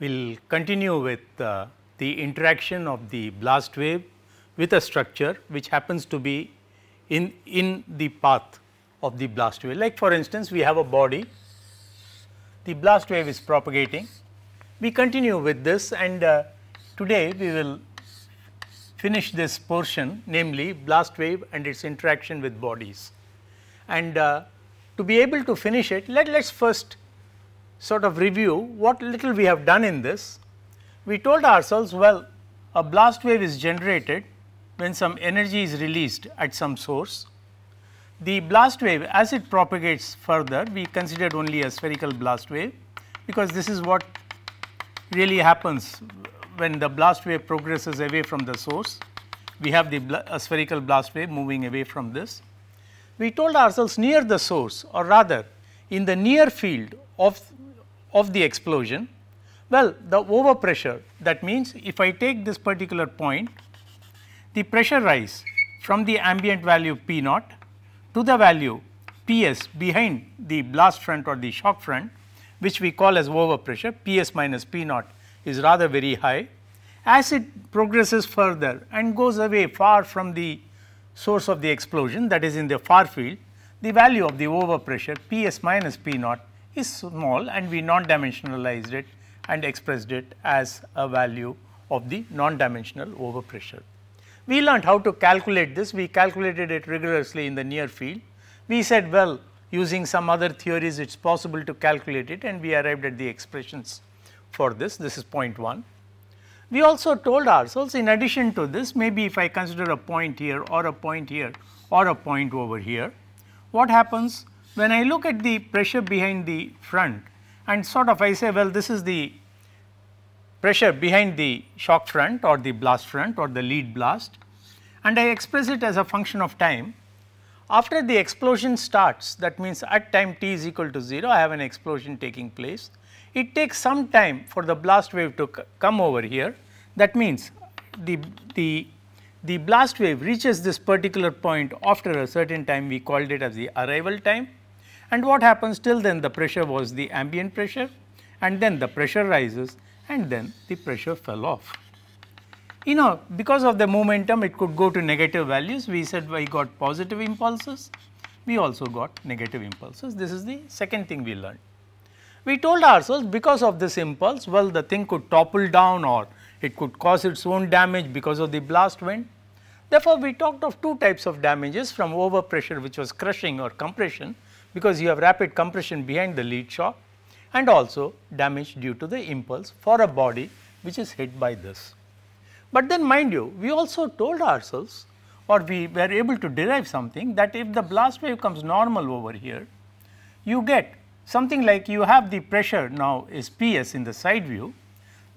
we will continue with uh, the interaction of the blast wave with a structure which happens to be in, in the path of the blast wave. Like for instance, we have a body, the blast wave is propagating. We continue with this and uh, today we will finish this portion namely blast wave and its interaction with bodies. And uh, to be able to finish it, let us first sort of review what little we have done in this, we told ourselves well a blast wave is generated when some energy is released at some source. The blast wave as it propagates further we considered only a spherical blast wave because this is what really happens when the blast wave progresses away from the source. We have the spherical blast wave moving away from this. We told ourselves near the source or rather in the near field of of the explosion? Well, the overpressure that means if I take this particular point, the pressure rise from the ambient value P naught to the value PS behind the blast front or the shock front which we call as overpressure PS minus P naught is rather very high. As it progresses further and goes away far from the source of the explosion that is in the far field, the value of the overpressure PS minus P naught is small and we non-dimensionalized it and expressed it as a value of the non-dimensional overpressure. We learned how to calculate this, we calculated it rigorously in the near field. We said, well, using some other theories, it is possible to calculate it and we arrived at the expressions for this, this is point 1. We also told ourselves in addition to this, maybe if I consider a point here or a point here or a point over here, what happens when I look at the pressure behind the front and sort of I say well this is the pressure behind the shock front or the blast front or the lead blast and I express it as a function of time. After the explosion starts that means at time t is equal to 0 I have an explosion taking place. It takes some time for the blast wave to come over here that means the, the, the blast wave reaches this particular point after a certain time we called it as the arrival time and what happens till then the pressure was the ambient pressure and then the pressure rises and then the pressure fell off. You know because of the momentum it could go to negative values we said we got positive impulses we also got negative impulses this is the second thing we learned. We told ourselves because of this impulse well the thing could topple down or it could cause its own damage because of the blast wind. Therefore, we talked of two types of damages from overpressure which was crushing or compression because you have rapid compression behind the lead shock and also damage due to the impulse for a body which is hit by this. But then mind you, we also told ourselves or we were able to derive something that if the blast wave comes normal over here, you get something like you have the pressure now is Ps in the side view.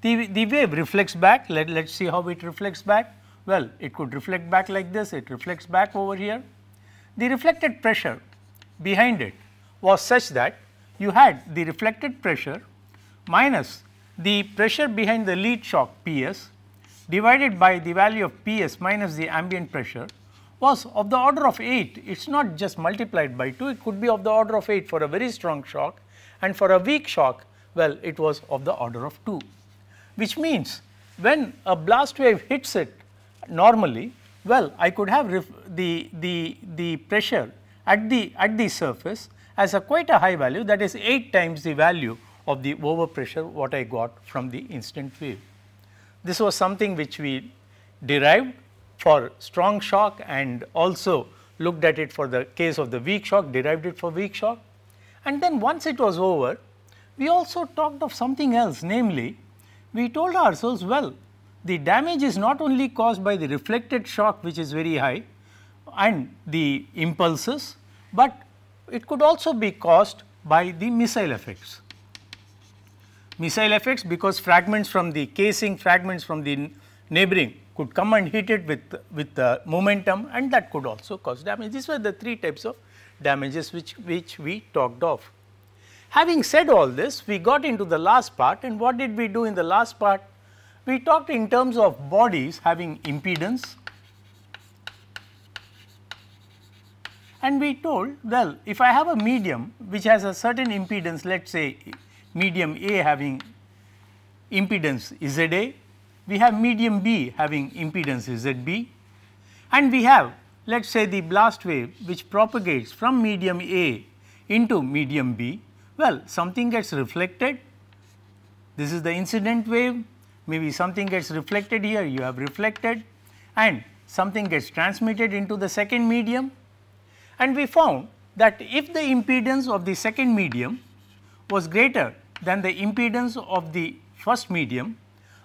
The, the wave reflects back, let, let's see how it reflects back. Well, it could reflect back like this, it reflects back over here. The reflected pressure behind it was such that you had the reflected pressure minus the pressure behind the lead shock PS divided by the value of PS minus the ambient pressure was of the order of 8. It is not just multiplied by 2, it could be of the order of 8 for a very strong shock and for a weak shock, well, it was of the order of 2. Which means when a blast wave hits it normally, well, I could have the, the, the pressure at the, at the surface as a quite a high value that is 8 times the value of the overpressure what I got from the instant wave. This was something which we derived for strong shock and also looked at it for the case of the weak shock, derived it for weak shock. And then once it was over, we also talked of something else, namely, we told ourselves, well, the damage is not only caused by the reflected shock which is very high and the impulses, but it could also be caused by the missile effects. Missile effects because fragments from the casing, fragments from the neighboring could come and hit it with, with the momentum and that could also cause damage. These were the three types of damages which, which we talked of. Having said all this, we got into the last part and what did we do in the last part? We talked in terms of bodies having impedance, and we told well if I have a medium which has a certain impedance let us say medium A having impedance ZA, we have medium B having impedance ZB and we have let us say the blast wave which propagates from medium A into medium B. Well, something gets reflected, this is the incident wave, maybe something gets reflected here, you have reflected and something gets transmitted into the second medium and we found that if the impedance of the second medium was greater than the impedance of the first medium,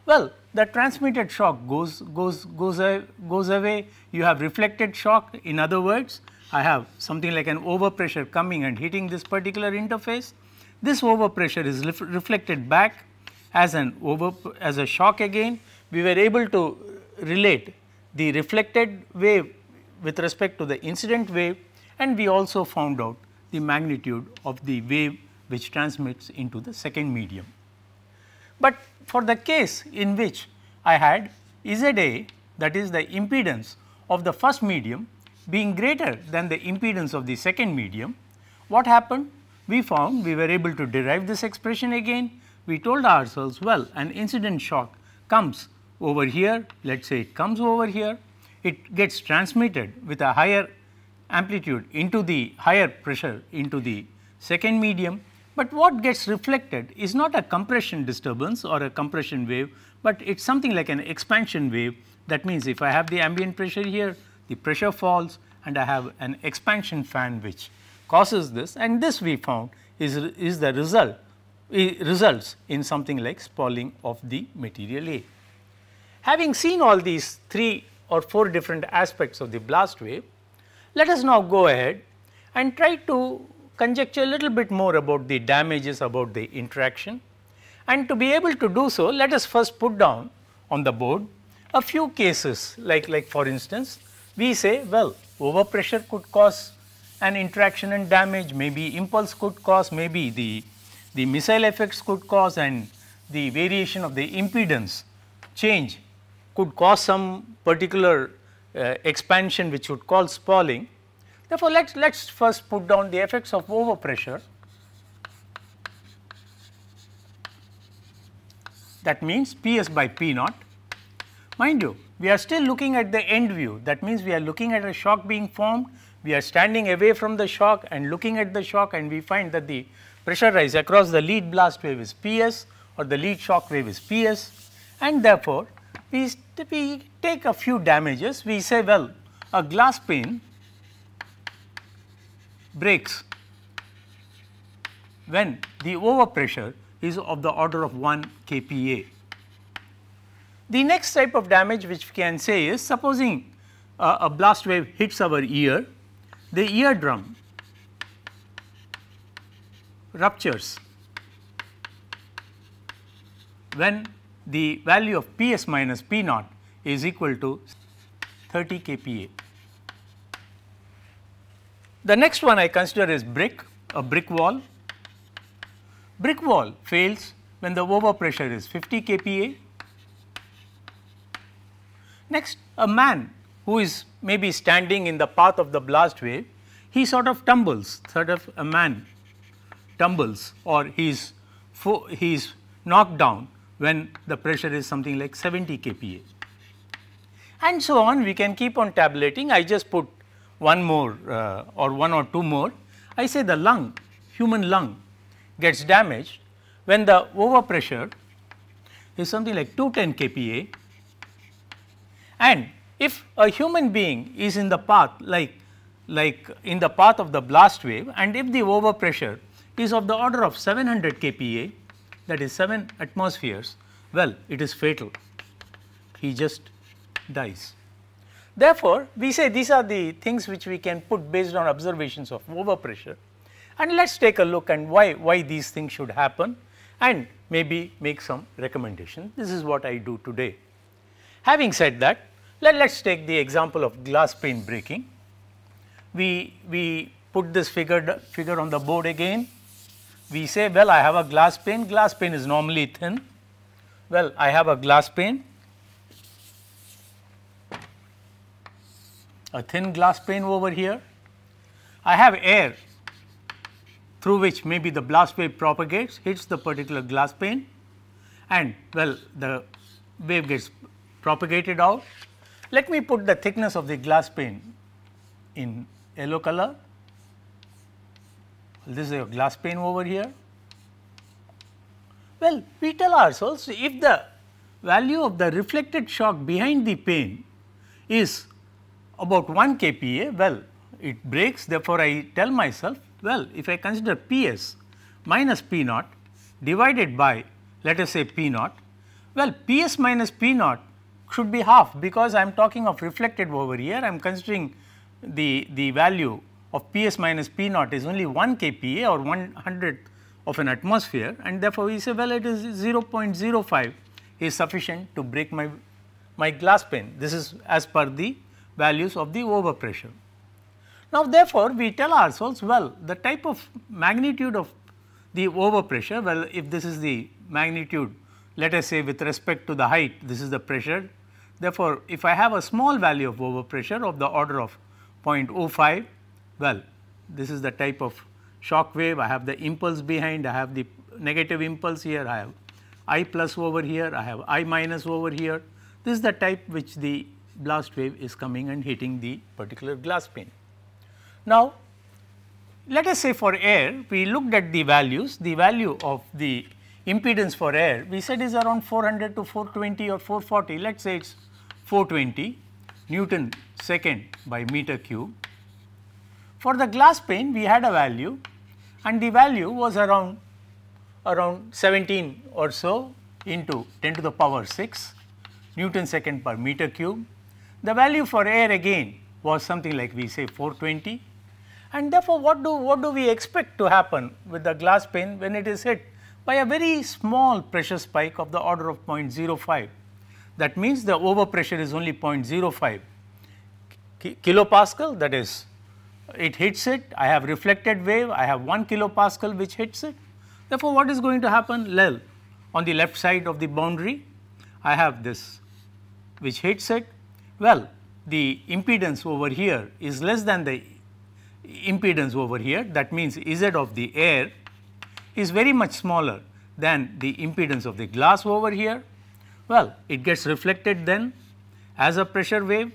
well the transmitted shock goes, goes, goes, away, goes away, you have reflected shock in other words I have something like an overpressure coming and hitting this particular interface. This overpressure is ref reflected back as an over as a shock again. We were able to relate the reflected wave with respect to the incident wave and we also found out the magnitude of the wave which transmits into the second medium. But for the case in which I had ZA that is the impedance of the first medium being greater than the impedance of the second medium, what happened? We found we were able to derive this expression again. We told ourselves, well, an incident shock comes over here, let us say it comes over here, it gets transmitted with a higher amplitude into the higher pressure into the second medium, but what gets reflected is not a compression disturbance or a compression wave, but it is something like an expansion wave. That means if I have the ambient pressure here, the pressure falls and I have an expansion fan which causes this and this we found is, is the result results in something like spalling of the material A. Having seen all these three or four different aspects of the blast wave, let us now go ahead and try to conjecture a little bit more about the damages about the interaction. And to be able to do so, let us first put down on the board a few cases like, like for instance, we say well overpressure could cause an interaction and damage, maybe impulse could cause, maybe the, the missile effects could cause and the variation of the impedance change could cause some particular uh, expansion which would call spalling. Therefore, let us first put down the effects of overpressure. That means Ps by P naught. Mind you, we are still looking at the end view. That means we are looking at a shock being formed. We are standing away from the shock and looking at the shock and we find that the pressure rise across the lead blast wave is Ps or the lead shock wave is Ps and therefore, we, we take a few damages, we say well a glass pane breaks when the overpressure is of the order of 1 kPa. The next type of damage which we can say is supposing uh, a blast wave hits our ear, the eardrum ruptures when the value of P s minus P naught is equal to 30 kPa. The next one I consider is brick, a brick wall. Brick wall fails when the overpressure is 50 kPa. Next, a man who is maybe standing in the path of the blast wave, he sort of tumbles, sort of a man tumbles or he is, he is knocked down when the pressure is something like 70 kPa and so on we can keep on tabulating. I just put one more uh, or one or two more. I say the lung, human lung gets damaged when the overpressure is something like 210 kPa and if a human being is in the path like like in the path of the blast wave and if the overpressure is of the order of 700 kPa that is 7 atmospheres, well it is fatal, he just dies. Therefore, we say these are the things which we can put based on observations of overpressure and let us take a look and why, why these things should happen and maybe make some recommendation. This is what I do today. Having said that, let us take the example of glass pane breaking. We, we put this figure, figure on the board again we say well I have a glass pane, glass pane is normally thin. Well I have a glass pane, a thin glass pane over here. I have air through which maybe the blast wave propagates, hits the particular glass pane and well the wave gets propagated out. Let me put the thickness of the glass pane in yellow color this is a glass pane over here. Well, we tell ourselves if the value of the reflected shock behind the pane is about 1 kPa, well it breaks therefore, I tell myself well if I consider Ps minus P naught divided by let us say P naught, well Ps minus P naught should be half because I am talking of reflected over here, I am considering the, the value of Ps minus P naught is only 1 kPa or 100 of an atmosphere and therefore, we say well it is 0.05 is sufficient to break my, my glass pane. This is as per the values of the overpressure. Now, therefore, we tell ourselves well the type of magnitude of the overpressure well if this is the magnitude let us say with respect to the height this is the pressure. Therefore, if I have a small value of overpressure of the order of 0.05 well, this is the type of shock wave, I have the impulse behind, I have the negative impulse here, I have I plus over here, I have I minus over here. This is the type which the blast wave is coming and hitting the particular glass pane. Now, let us say for air, we looked at the values, the value of the impedance for air, we said is around 400 to 420 or 440, let us say it is 420 Newton second by meter cube for the glass pane we had a value and the value was around around 17 or so into 10 to the power 6 Newton second per meter cube. The value for air again was something like we say 420 and therefore what do what do we expect to happen with the glass pane when it is hit by a very small pressure spike of the order of 0.05 that means the overpressure is only 0.05 kilopascal that is it hits it, I have reflected wave, I have 1 kilopascal which hits it. Therefore, what is going to happen? Well, on the left side of the boundary, I have this which hits it. Well, the impedance over here is less than the impedance over here that means Z of the air is very much smaller than the impedance of the glass over here. Well, it gets reflected then as a pressure wave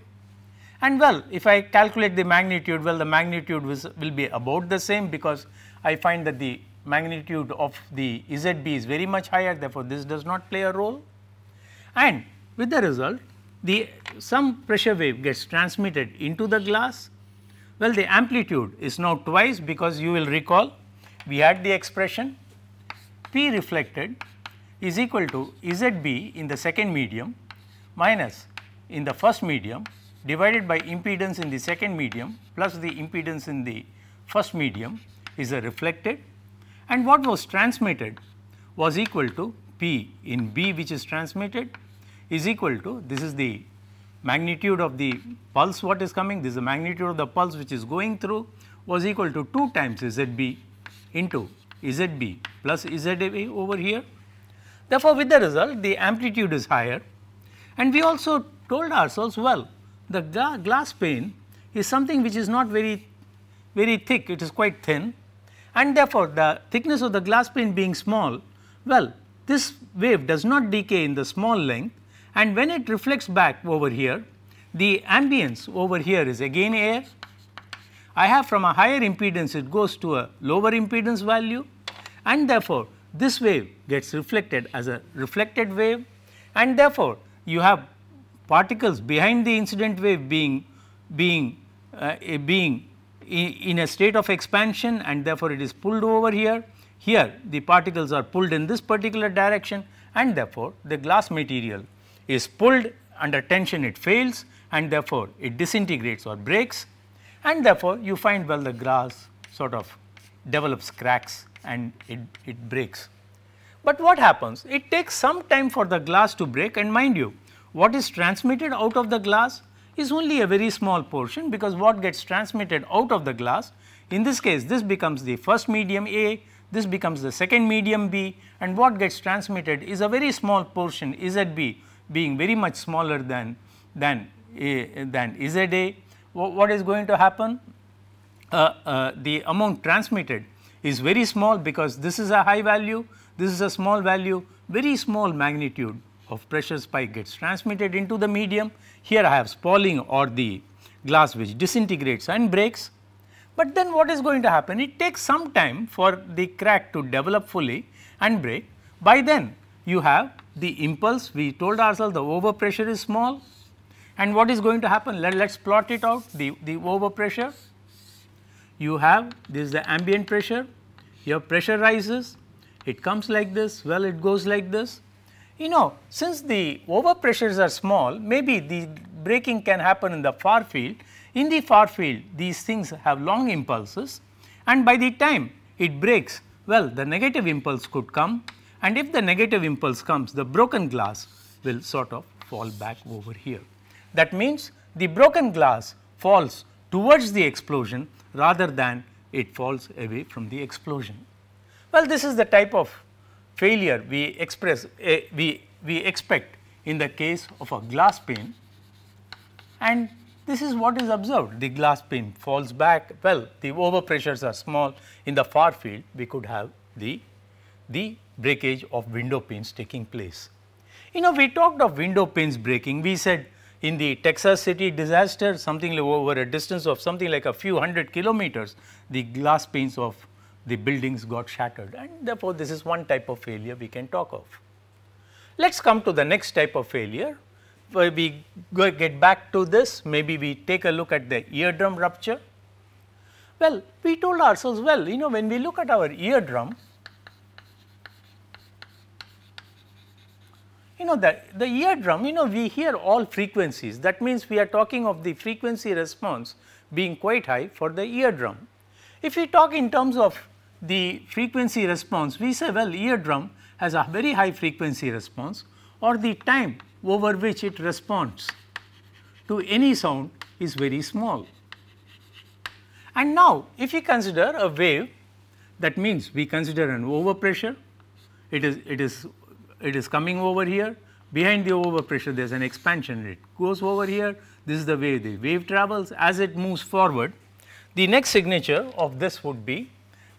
and well, if I calculate the magnitude, well the magnitude was, will be about the same because I find that the magnitude of the ZB is very much higher therefore, this does not play a role. And with the result the some pressure wave gets transmitted into the glass. Well, the amplitude is now twice because you will recall we had the expression P reflected is equal to ZB in the second medium minus in the first medium divided by impedance in the second medium plus the impedance in the first medium is reflected and what was transmitted was equal to P in B which is transmitted is equal to this is the magnitude of the pulse what is coming this is the magnitude of the pulse which is going through was equal to 2 times ZB into ZB plus ZA over here. Therefore, with the result the amplitude is higher and we also told ourselves well the glass pane is something which is not very, very thick, it is quite thin and therefore, the thickness of the glass pane being small, well this wave does not decay in the small length and when it reflects back over here, the ambience over here is again air. I have from a higher impedance it goes to a lower impedance value and therefore, this wave gets reflected as a reflected wave and therefore, you have particles behind the incident wave being being uh, being in a state of expansion and therefore it is pulled over here. Here the particles are pulled in this particular direction and therefore the glass material is pulled under tension it fails and therefore it disintegrates or breaks and therefore you find well the glass sort of develops cracks and it, it breaks. But what happens? It takes some time for the glass to break and mind you what is transmitted out of the glass is only a very small portion because what gets transmitted out of the glass in this case this becomes the first medium A, this becomes the second medium B and what gets transmitted is a very small portion ZB being very much smaller than than A, than ZA. What is going to happen? Uh, uh, the amount transmitted is very small because this is a high value, this is a small value, very small magnitude of pressure spike gets transmitted into the medium. Here I have spalling or the glass which disintegrates and breaks. But then what is going to happen? It takes some time for the crack to develop fully and break. By then you have the impulse we told ourselves the overpressure is small and what is going to happen? Let us plot it out the, the overpressure. You have this is the ambient pressure, your pressure rises, it comes like this, well it goes like this you know, since the overpressures are small, maybe the braking can happen in the far field. In the far field, these things have long impulses and by the time it breaks, well, the negative impulse could come and if the negative impulse comes, the broken glass will sort of fall back over here. That means, the broken glass falls towards the explosion rather than it falls away from the explosion. Well, this is the type of failure we express uh, we we expect in the case of a glass pane and this is what is observed the glass pane falls back well the overpressures are small in the far field we could have the the breakage of window panes taking place. You know we talked of window panes breaking we said in the Texas City disaster something over a distance of something like a few hundred kilometers the glass panes of the buildings got shattered and therefore this is one type of failure we can talk of. Let's come to the next type of failure where we get back to this maybe we take a look at the eardrum rupture. Well we told ourselves well you know when we look at our eardrum you know the, the eardrum you know we hear all frequencies that means we are talking of the frequency response being quite high for the eardrum. If we talk in terms of the frequency response, we say well eardrum has a very high frequency response or the time over which it responds to any sound is very small. And now if we consider a wave that means we consider an overpressure, it is, it is, it is coming over here, behind the overpressure there is an expansion, it goes over here, this is the way the wave travels as it moves forward. The next signature of this would be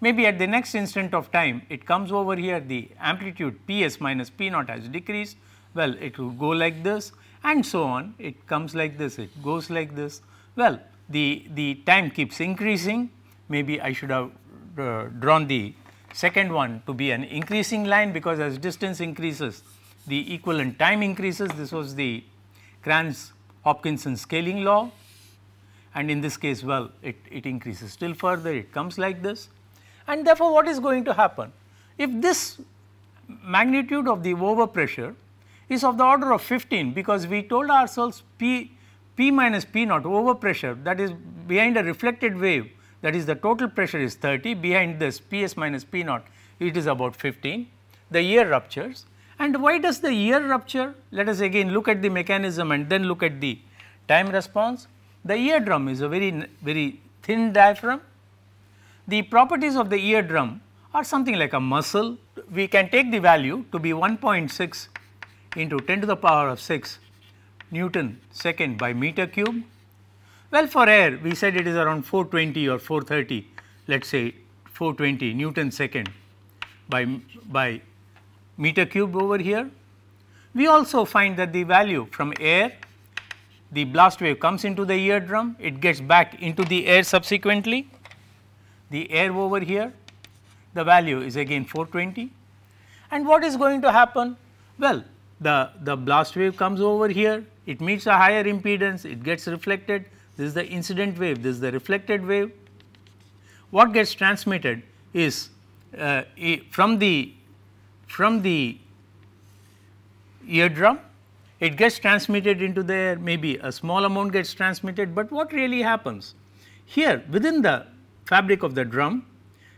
maybe at the next instant of time it comes over here the amplitude Ps minus P naught has decreased, well it will go like this and so on it comes like this, it goes like this. Well the, the time keeps increasing, maybe I should have uh, drawn the second one to be an increasing line because as distance increases the equivalent time increases this was the Kranz Hopkinson scaling law and in this case well it, it increases still further it comes like this and therefore, what is going to happen? If this magnitude of the overpressure is of the order of 15 because we told ourselves P, P minus P naught overpressure that is behind a reflected wave that is the total pressure is 30 behind this PS minus P naught it is about 15 the ear ruptures and why does the ear rupture let us again look at the mechanism and then look at the time response the eardrum is a very very thin diaphragm the properties of the eardrum are something like a muscle. We can take the value to be 1.6 into 10 to the power of 6 Newton second by meter cube. Well, for air we said it is around 420 or 430 let us say 420 Newton second by, by meter cube over here. We also find that the value from air the blast wave comes into the eardrum, it gets back into the air subsequently the air over here, the value is again 420. And what is going to happen? Well, the, the blast wave comes over here, it meets a higher impedance, it gets reflected. This is the incident wave, this is the reflected wave. What gets transmitted is uh, from the from the eardrum, it gets transmitted into the air, maybe a small amount gets transmitted, but what really happens? Here within the fabric of the drum,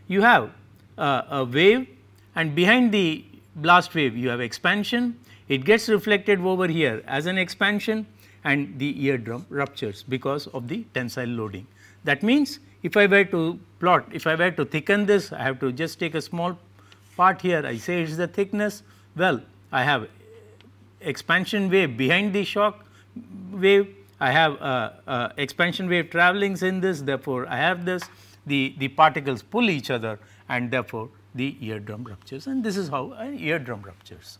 you have uh, a wave and behind the blast wave you have expansion, it gets reflected over here as an expansion and the eardrum ruptures because of the tensile loading. That means, if I were to plot, if I were to thicken this, I have to just take a small part here, I say it is the thickness, well I have expansion wave behind the shock wave, I have uh, uh, expansion wave travelings in this, therefore, I have this the, the particles pull each other and therefore, the eardrum ruptures and this is how an eardrum ruptures.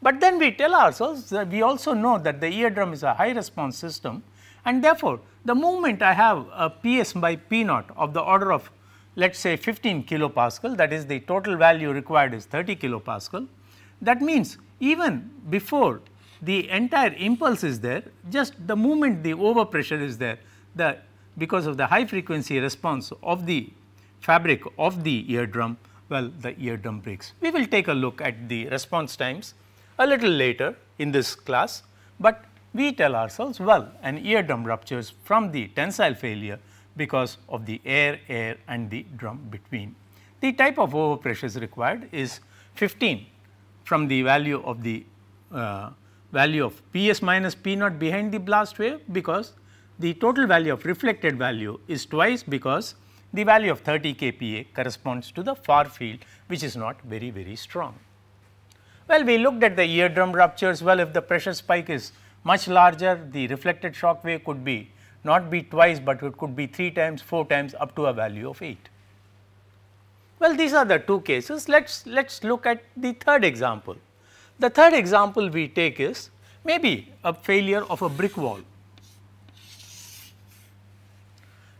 But then we tell ourselves that we also know that the eardrum is a high response system and therefore, the moment I have a PS by P naught of the order of let us say 15 kilopascal that is the total value required is 30 kilopascal. That means, even before the entire impulse is there just the moment the overpressure is there the because of the high frequency response of the fabric of the eardrum, well the eardrum breaks. We will take a look at the response times a little later in this class, but we tell ourselves well an eardrum ruptures from the tensile failure because of the air, air and the drum between. The type of overpressures required is 15 from the value of the uh, value of P s minus P naught behind the blast wave because the total value of reflected value is twice because the value of 30 kPa corresponds to the far field which is not very very strong. Well, we looked at the eardrum ruptures, well if the pressure spike is much larger the reflected shock wave could be not be twice but it could be 3 times, 4 times up to a value of 8. Well, these are the two cases. Let's let's look at the third example. The third example we take is maybe a failure of a brick wall.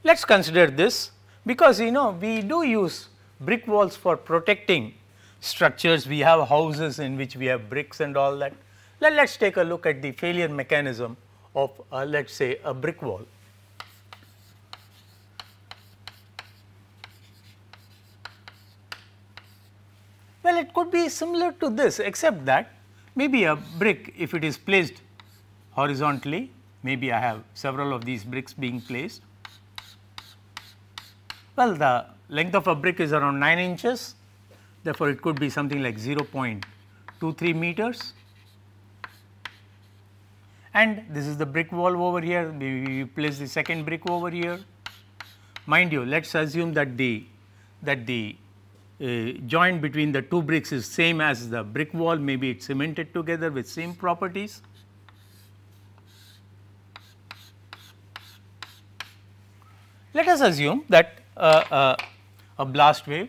Let us consider this because you know we do use brick walls for protecting structures, we have houses in which we have bricks and all that. Let us take a look at the failure mechanism of uh, let us say a brick wall. Well, it could be similar to this except that maybe a brick if it is placed horizontally, maybe I have several of these bricks being placed well, the length of a brick is around 9 inches, therefore it could be something like 0.23 meters. And this is the brick wall over here, we place the second brick over here. Mind you, let us assume that the, that the uh, joint between the two bricks is same as the brick wall, maybe it is cemented together with same properties. Let us assume that a blast wave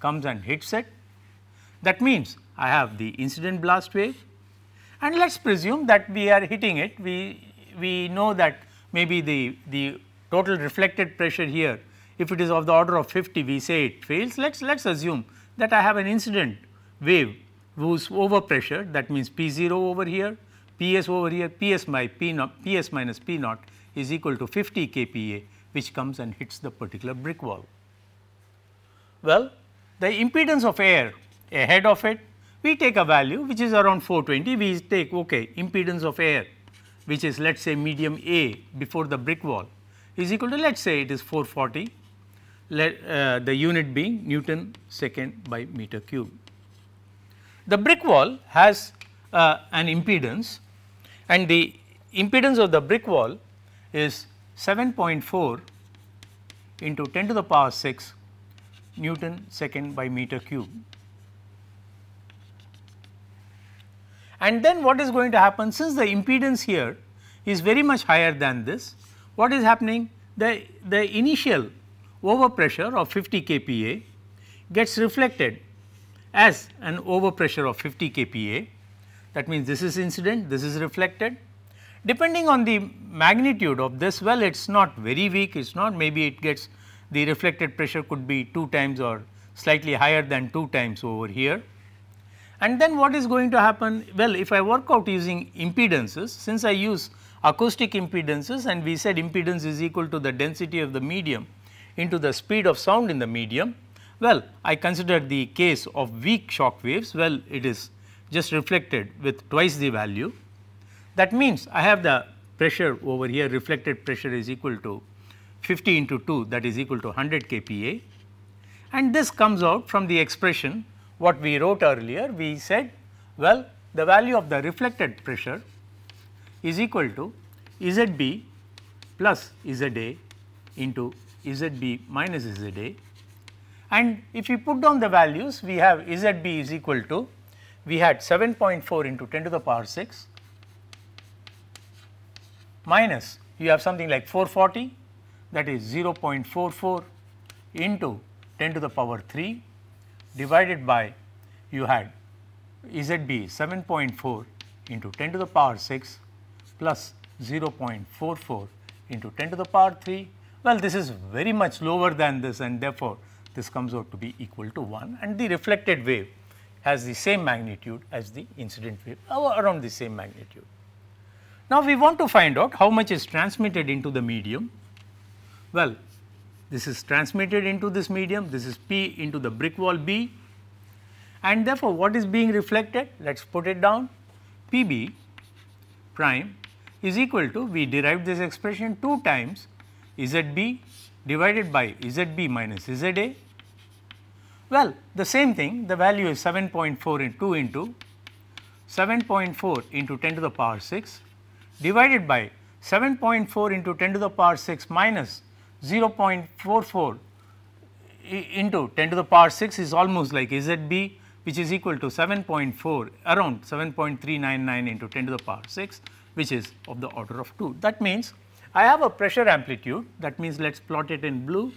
comes and hits it. That means I have the incident blast wave and let us presume that we are hitting it. We, we know that maybe the, the total reflected pressure here if it is of the order of 50 we say it fails. Let us let us assume that I have an incident wave whose overpressure that means P0 over here, Ps over here, Ps P0, Ps minus P0 is equal to 50 kPa which comes and hits the particular brick wall. Well, the impedance of air ahead of it, we take a value which is around 420, we take okay impedance of air which is let us say medium A before the brick wall is equal to let us say it is 440, let, uh, the unit being Newton second by meter cube. The brick wall has uh, an impedance and the impedance of the brick wall is 7.4 into 10 to the power 6 Newton second by meter cube. And then what is going to happen since the impedance here is very much higher than this, what is happening? The, the initial overpressure of 50 kPa gets reflected as an overpressure of 50 kPa. That means, this is incident, this is reflected Depending on the magnitude of this well it is not very weak it is not maybe it gets the reflected pressure could be 2 times or slightly higher than 2 times over here. And then what is going to happen? Well, if I work out using impedances, since I use acoustic impedances and we said impedance is equal to the density of the medium into the speed of sound in the medium, well, I consider the case of weak shock waves, well, it is just reflected with twice the value. That means I have the pressure over here reflected pressure is equal to 50 into 2 that is equal to 100 kPa and this comes out from the expression what we wrote earlier we said well the value of the reflected pressure is equal to ZB plus ZA into ZB minus ZA and if we put down the values we have ZB is equal to we had 7.4 into 10 to the power 6 minus you have something like 440 that is 0.44 into 10 to the power 3 divided by you had ZB 7.4 into 10 to the power 6 plus 0.44 into 10 to the power 3. Well, this is very much lower than this and therefore, this comes out to be equal to 1 and the reflected wave has the same magnitude as the incident wave around the same magnitude. Now, we want to find out how much is transmitted into the medium. Well, this is transmitted into this medium, this is P into the brick wall B and therefore, what is being reflected? Let us put it down PB prime is equal to we derived this expression 2 times ZB divided by ZB minus ZA. Well, the same thing the value is 7.4 into 2 into 7.4 into 10 to the power 6 divided by 7.4 into 10 to the power 6 minus 0.44 into 10 to the power 6 is almost like ZB which is equal to 7.4 around 7.399 into 10 to the power 6 which is of the order of 2. That means I have a pressure amplitude that means let us plot it in blue.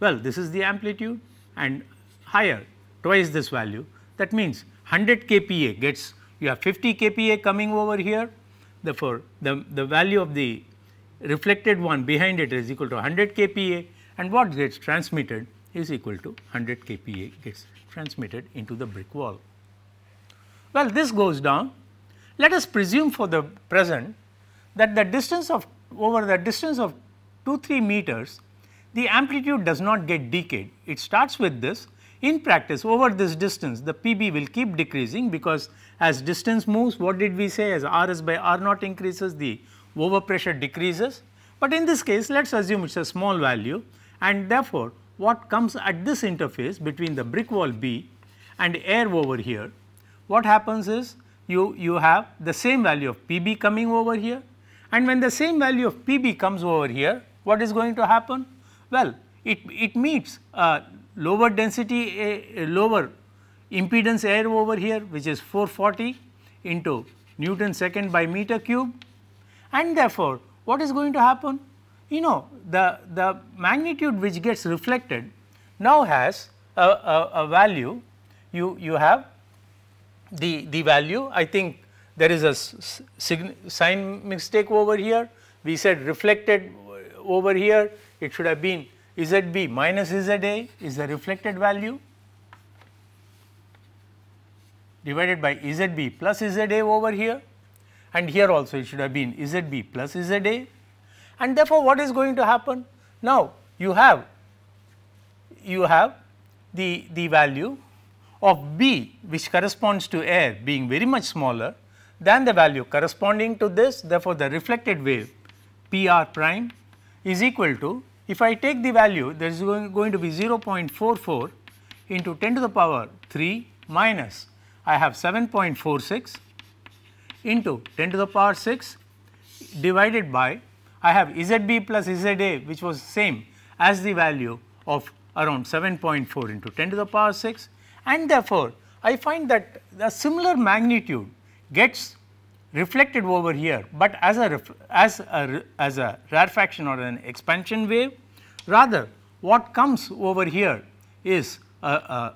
Well this is the amplitude and higher twice this value that means 100 kPa gets you have 50 kPa coming over here Therefore, the, the value of the reflected one behind it is equal to 100 kPa and what gets transmitted is equal to 100 kPa gets transmitted into the brick wall. Well, this goes down. Let us presume for the present that the distance of over the distance of 2 3 meters the amplitude does not get decayed. It starts with this in practice over this distance the PB will keep decreasing because as distance moves what did we say as RS by R naught increases the overpressure decreases. But in this case let us assume it is a small value and therefore what comes at this interface between the brick wall B and air over here what happens is you, you have the same value of PB coming over here and when the same value of PB comes over here what is going to happen? Well, it, it meets uh, lower density a, lower impedance air over here which is 440 into Newton second by meter cube and therefore, what is going to happen? You know the, the magnitude which gets reflected now has a, a, a value you, you have the, the value I think there is a sign mistake over here we said reflected over here it should have been ZB minus ZA is the reflected value divided by ZB plus ZA over here and here also it should have been ZB plus ZA and therefore what is going to happen? Now you have you have the, the value of B which corresponds to air being very much smaller than the value corresponding to this therefore the reflected wave PR prime is equal to if I take the value, there is going, going to be 0.44 into 10 to the power 3 minus I have 7.46 into 10 to the power 6 divided by I have ZB plus ZA which was same as the value of around 7.4 into 10 to the power 6 and therefore, I find that a similar magnitude gets reflected over here, but as a, as a, as a rarefaction or an expansion wave. Rather, what comes over here is a,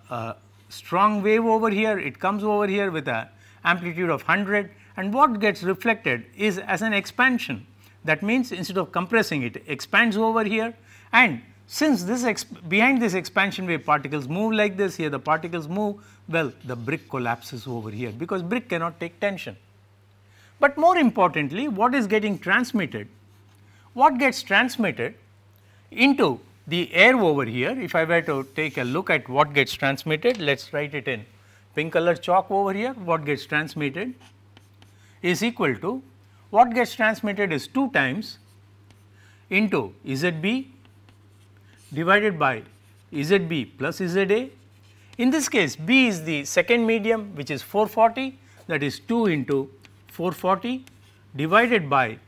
a, a strong wave over here, it comes over here with an amplitude of 100 and what gets reflected is as an expansion. That means instead of compressing it, expands over here and since this behind this expansion wave particles move like this here, the particles move, well the brick collapses over here because brick cannot take tension. But more importantly, what is getting transmitted? What gets transmitted into the air over here, if I were to take a look at what gets transmitted, let us write it in pink color chalk over here, what gets transmitted is equal to what gets transmitted is 2 times into ZB divided by ZB plus ZA. In this case, B is the second medium which is 440 that is 2 into 440 divided by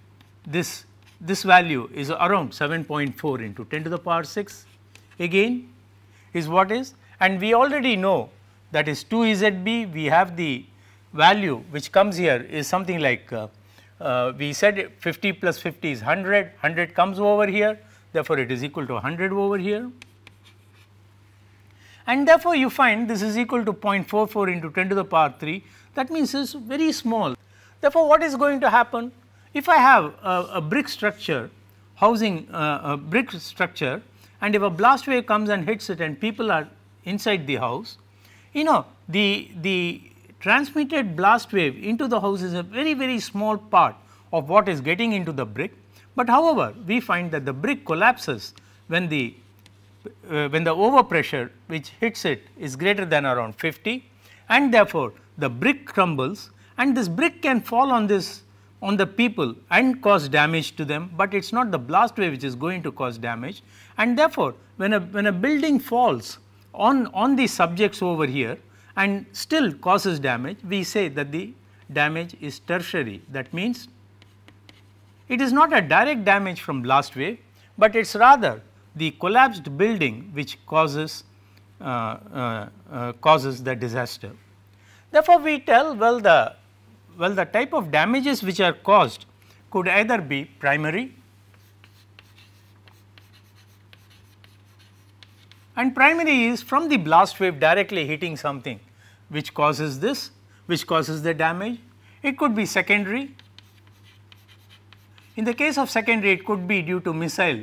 this, this value is around 7.4 into 10 to the power 6 again is what is and we already know that is 2EZB we have the value which comes here is something like uh, uh, we said 50 plus 50 is 100, 100 comes over here therefore, it is equal to 100 over here and therefore, you find this is equal to 0.44 into 10 to the power 3 that means it is very small. Therefore, what is going to happen? If I have a, a brick structure housing uh, a brick structure and if a blast wave comes and hits it and people are inside the house, you know the, the transmitted blast wave into the house is a very very small part of what is getting into the brick. But however, we find that the brick collapses when the uh, when the overpressure which hits it is greater than around 50 and therefore, the brick crumbles and this brick can fall on this on the people and cause damage to them, but it is not the blast wave which is going to cause damage. And therefore, when a, when a building falls on, on the subjects over here and still causes damage, we say that the damage is tertiary. That means it is not a direct damage from blast wave, but it is rather the collapsed building which causes, uh, uh, uh, causes the disaster. Therefore, we tell well the well, the type of damages which are caused could either be primary and primary is from the blast wave directly hitting something which causes this, which causes the damage. It could be secondary. In the case of secondary, it could be due to missile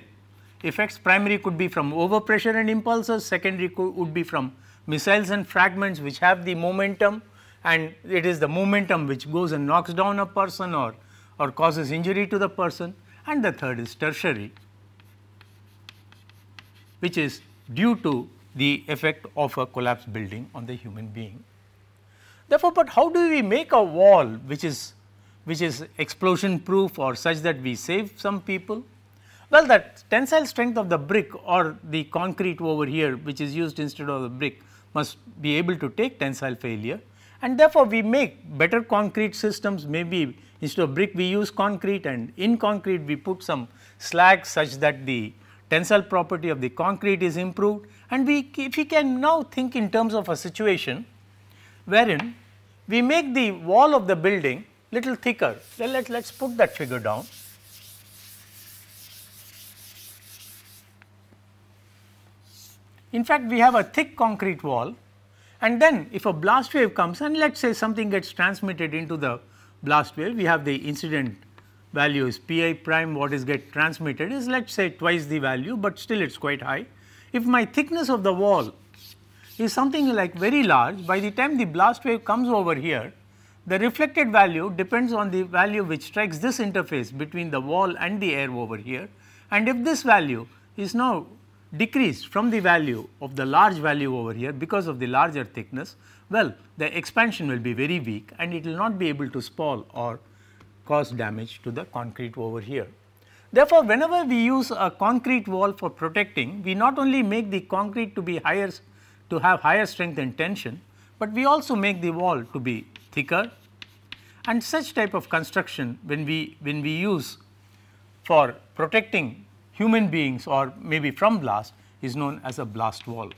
effects. Primary could be from overpressure and impulses, secondary could, would be from missiles and fragments which have the momentum and it is the momentum which goes and knocks down a person or, or causes injury to the person and the third is tertiary which is due to the effect of a collapsed building on the human being. Therefore, but how do we make a wall which is which is explosion proof or such that we save some people? Well, the tensile strength of the brick or the concrete over here which is used instead of the brick must be able to take tensile failure and therefore, we make better concrete systems maybe instead of brick we use concrete and in concrete we put some slag such that the tensile property of the concrete is improved and we if we can now think in terms of a situation wherein we make the wall of the building little thicker Let let us put that figure down in fact we have a thick concrete wall and then if a blast wave comes and let us say something gets transmitted into the blast wave, we have the incident value is pi prime what is get transmitted is let us say twice the value, but still it is quite high. If my thickness of the wall is something like very large, by the time the blast wave comes over here, the reflected value depends on the value which strikes this interface between the wall and the air over here. And if this value is now decreased from the value of the large value over here because of the larger thickness, well the expansion will be very weak and it will not be able to spoil or cause damage to the concrete over here. Therefore, whenever we use a concrete wall for protecting, we not only make the concrete to be higher to have higher strength and tension, but we also make the wall to be thicker and such type of construction when we when we use for protecting human beings or maybe from blast is known as a blast wall.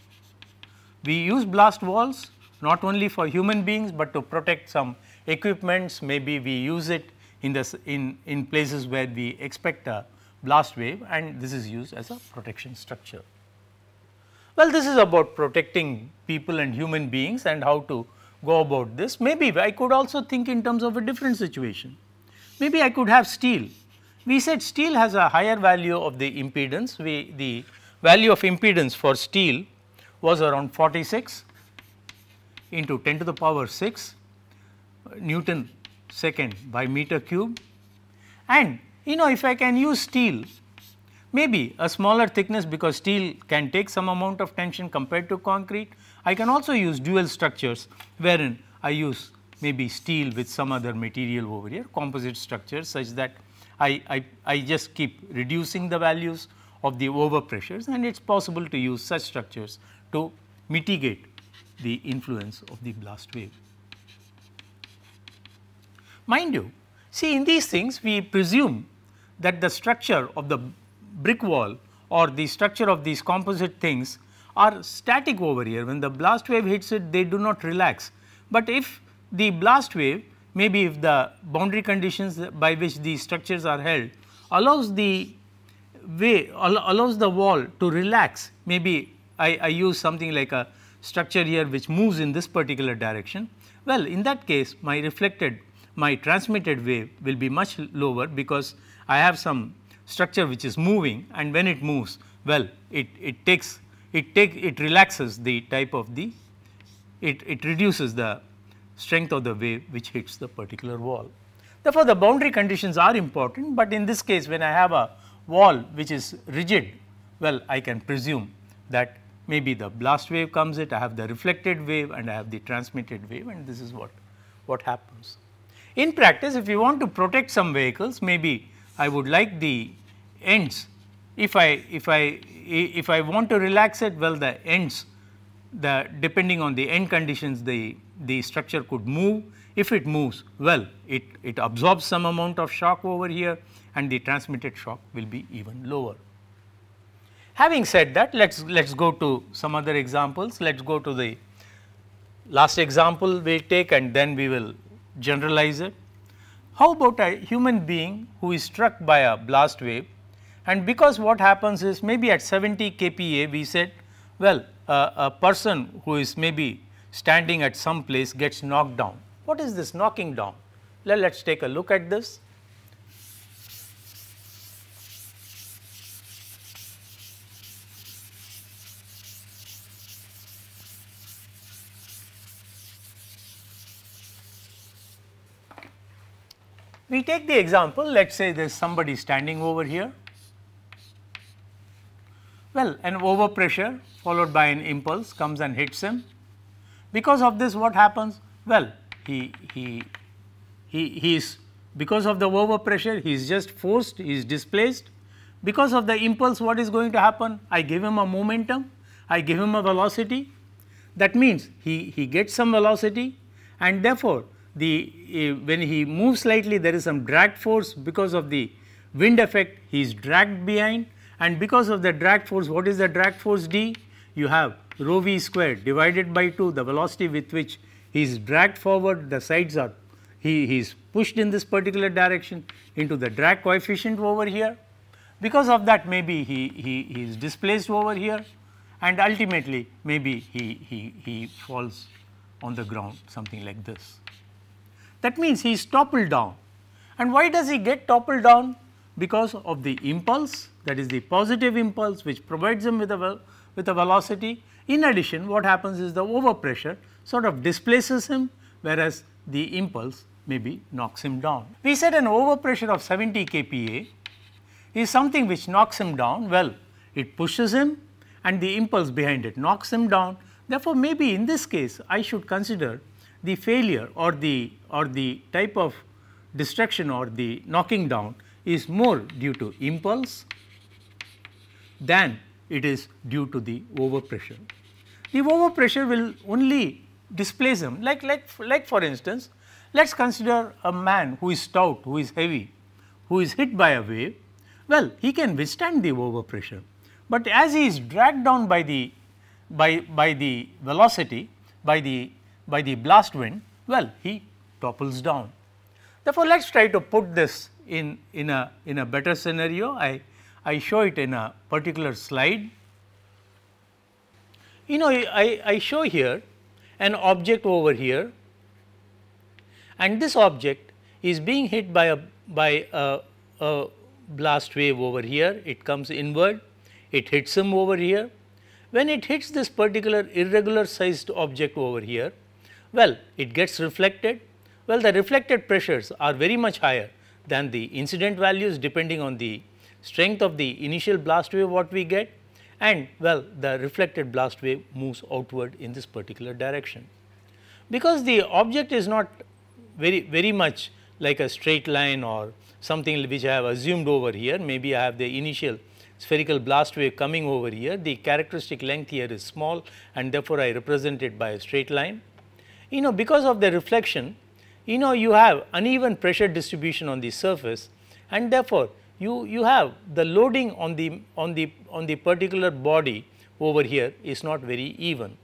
We use blast walls not only for human beings, but to protect some equipments. Maybe we use it in, this, in, in places where we expect a blast wave and this is used as a protection structure. Well, this is about protecting people and human beings and how to go about this. Maybe I could also think in terms of a different situation. Maybe I could have steel we said steel has a higher value of the impedance. We, the value of impedance for steel was around 46 into 10 to the power 6 Newton second by meter cube. And you know if I can use steel maybe a smaller thickness because steel can take some amount of tension compared to concrete. I can also use dual structures wherein I use maybe steel with some other material over here composite structures such that I, I, I just keep reducing the values of the overpressures and it is possible to use such structures to mitigate the influence of the blast wave. Mind you, see in these things we presume that the structure of the brick wall or the structure of these composite things are static over here. When the blast wave hits it, they do not relax. But if the blast wave maybe if the boundary conditions by which these structures are held allows the way allows the wall to relax maybe I, I use something like a structure here which moves in this particular direction. Well, in that case my reflected my transmitted wave will be much lower because I have some structure which is moving and when it moves well it, it takes it take it relaxes the type of the it, it reduces the strength of the wave which hits the particular wall. Therefore, the boundary conditions are important, but in this case when I have a wall which is rigid, well I can presume that maybe the blast wave comes it, I have the reflected wave and I have the transmitted wave and this is what, what happens. In practice if you want to protect some vehicles maybe I would like the ends if I, if I, if I want to relax it well the ends the depending on the end conditions the, the structure could move. If it moves well, it, it absorbs some amount of shock over here and the transmitted shock will be even lower. Having said that, let us let us go to some other examples. Let us go to the last example we will take and then we will generalize it. How about a human being who is struck by a blast wave and because what happens is maybe at 70 kPa we said well, uh, a person who is maybe standing at some place gets knocked down. What is this knocking down? Let us take a look at this. We take the example, let us say there is somebody standing over here well, an overpressure followed by an impulse comes and hits him. Because of this, what happens? Well, he, he, he, he is, because of the overpressure, he is just forced, he is displaced. Because of the impulse, what is going to happen? I give him a momentum, I give him a velocity. That means he, he gets some velocity and therefore, the, uh, when he moves slightly, there is some drag force because of the wind effect, he is dragged behind and because of the drag force, what is the drag force D? You have rho v squared divided by 2 the velocity with which he is dragged forward, the sides are, he, he is pushed in this particular direction into the drag coefficient over here. Because of that maybe he, he, he is displaced over here and ultimately maybe he, he, he falls on the ground something like this. That means he is toppled down and why does he get toppled down? Because of the impulse that is the positive impulse which provides them with a, with a velocity. In addition, what happens is the overpressure sort of displaces him whereas the impulse maybe knocks him down. We said an overpressure of 70 kPa is something which knocks him down. Well, it pushes him and the impulse behind it knocks him down. Therefore, maybe in this case I should consider the failure or the or the type of destruction or the knocking down is more due to impulse than it is due to the overpressure. The overpressure will only displace him like, like, like for instance, let us consider a man who is stout, who is heavy, who is hit by a wave, well he can withstand the overpressure, but as he is dragged down by the, by, by the velocity, by the, by the blast wind, well he topples down. Therefore, let us try to put this in, in, a, in a better scenario. I I show it in a particular slide. You know, I, I show here an object over here and this object is being hit by a by a, a blast wave over here, it comes inward, it hits him over here. When it hits this particular irregular sized object over here, well it gets reflected, well the reflected pressures are very much higher than the incident values depending on the strength of the initial blast wave what we get and well the reflected blast wave moves outward in this particular direction. Because the object is not very very much like a straight line or something which I have assumed over here maybe I have the initial spherical blast wave coming over here the characteristic length here is small and therefore I represent it by a straight line. You know because of the reflection you know you have uneven pressure distribution on the surface and therefore you, you have the loading on the, on, the, on the particular body over here is not very even.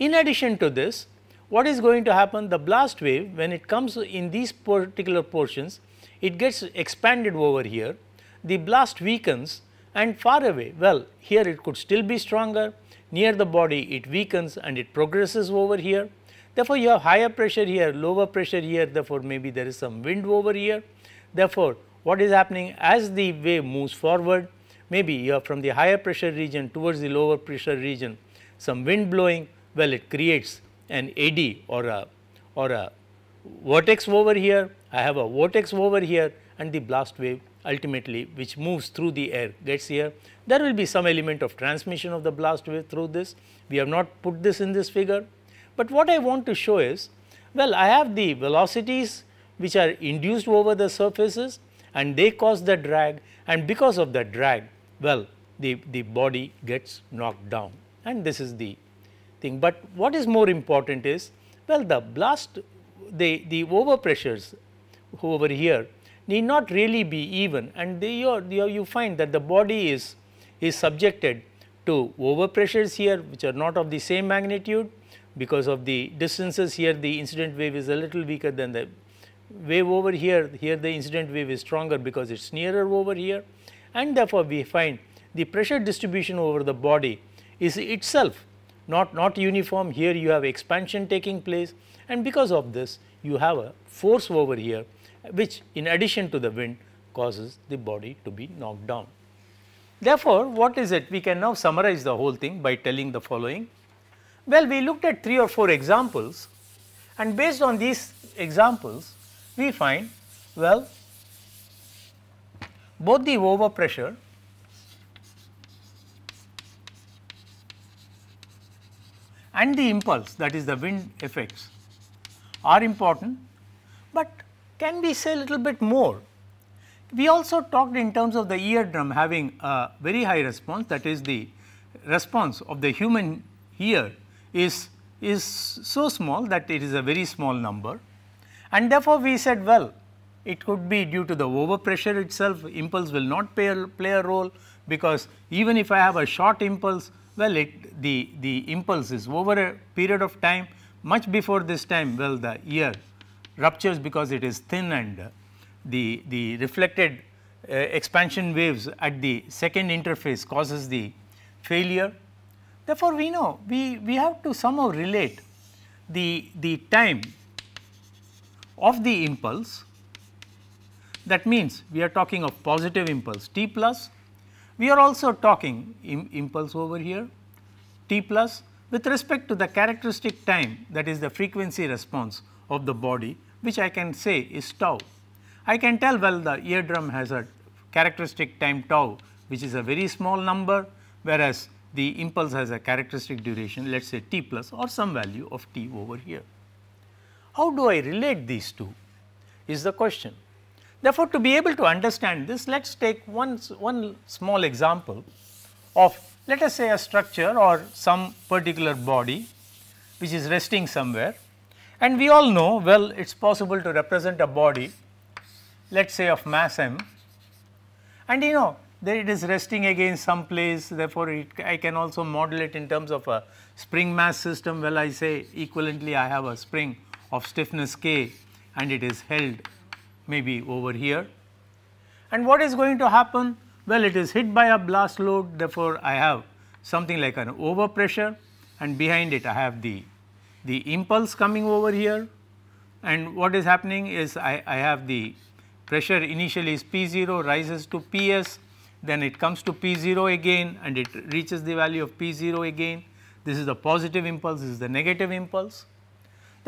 In addition to this, what is going to happen the blast wave when it comes in these particular portions, it gets expanded over here, the blast weakens and far away, well here it could still be stronger, near the body it weakens and it progresses over here. Therefore, you have higher pressure here, lower pressure here, therefore, maybe there is some wind over here. Therefore, what is happening as the wave moves forward maybe you are from the higher pressure region towards the lower pressure region some wind blowing well it creates an eddy or a or a vortex over here I have a vortex over here and the blast wave ultimately which moves through the air gets here. There will be some element of transmission of the blast wave through this. We have not put this in this figure, but what I want to show is well I have the velocities which are induced over the surfaces and they cause the drag and because of the drag well the, the body gets knocked down and this is the thing. But what is more important is well the blast the, the overpressures over here need not really be even and they, you, you find that the body is, is subjected to overpressures here which are not of the same magnitude because of the distances here the incident wave is a little weaker than the wave over here, here the incident wave is stronger because it is nearer over here and therefore, we find the pressure distribution over the body is itself not, not uniform. Here you have expansion taking place and because of this you have a force over here which in addition to the wind causes the body to be knocked down. Therefore, what is it? We can now summarize the whole thing by telling the following. Well, we looked at 3 or 4 examples and based on these examples, we find well both the overpressure and the impulse that is the wind effects are important, but can we say a little bit more? We also talked in terms of the eardrum having a very high response that is the response of the human ear is, is so small that it is a very small number and therefore, we said, well, it could be due to the overpressure itself, impulse will not play a, play a role because even if I have a short impulse, well, it, the, the impulse is over a period of time, much before this time, well, the ear ruptures because it is thin and the, the reflected uh, expansion waves at the second interface causes the failure. Therefore, we know we, we have to somehow relate the, the time of the impulse that means we are talking of positive impulse t plus we are also talking Im impulse over here t plus with respect to the characteristic time that is the frequency response of the body which I can say is tau. I can tell well the eardrum has a characteristic time tau which is a very small number whereas the impulse has a characteristic duration let us say t plus or some value of t over here. How do I relate these two is the question. Therefore, to be able to understand this, let us take one, one small example of let us say a structure or some particular body which is resting somewhere and we all know well it is possible to represent a body let us say of mass m and you know that it is resting against some place therefore it, I can also model it in terms of a spring mass system well I say equivalently I have a spring of stiffness k and it is held maybe over here. And what is going to happen? Well, it is hit by a blast load therefore, I have something like an overpressure and behind it I have the, the impulse coming over here and what is happening is I, I have the pressure initially is P0 rises to Ps then it comes to P0 again and it reaches the value of P0 again. This is the positive impulse, this is the negative impulse.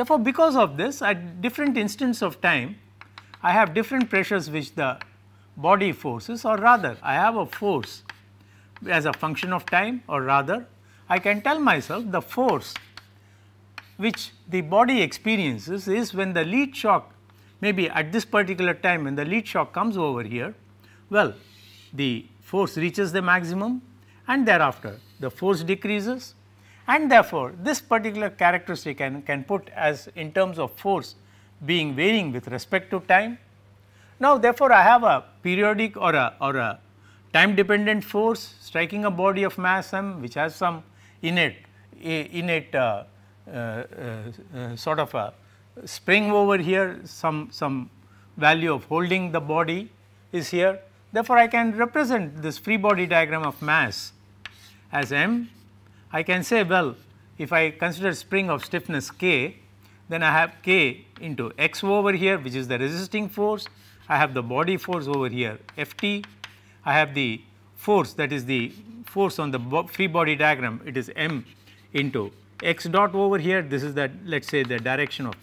Therefore, because of this at different instants of time I have different pressures which the body forces or rather I have a force as a function of time or rather I can tell myself the force which the body experiences is when the lead shock maybe at this particular time when the lead shock comes over here well the force reaches the maximum and thereafter the force decreases and therefore, this particular characteristic can, can put as in terms of force being varying with respect to time. Now, therefore, I have a periodic or a, or a time dependent force striking a body of mass m which has some innate, innate uh, uh, uh, uh, sort of a spring over here, some, some value of holding the body is here. Therefore, I can represent this free body diagram of mass as m I can say well if I consider spring of stiffness k then I have k into x over here which is the resisting force, I have the body force over here Ft, I have the force that is the force on the free body diagram it is m into x dot over here this is the let us say the direction of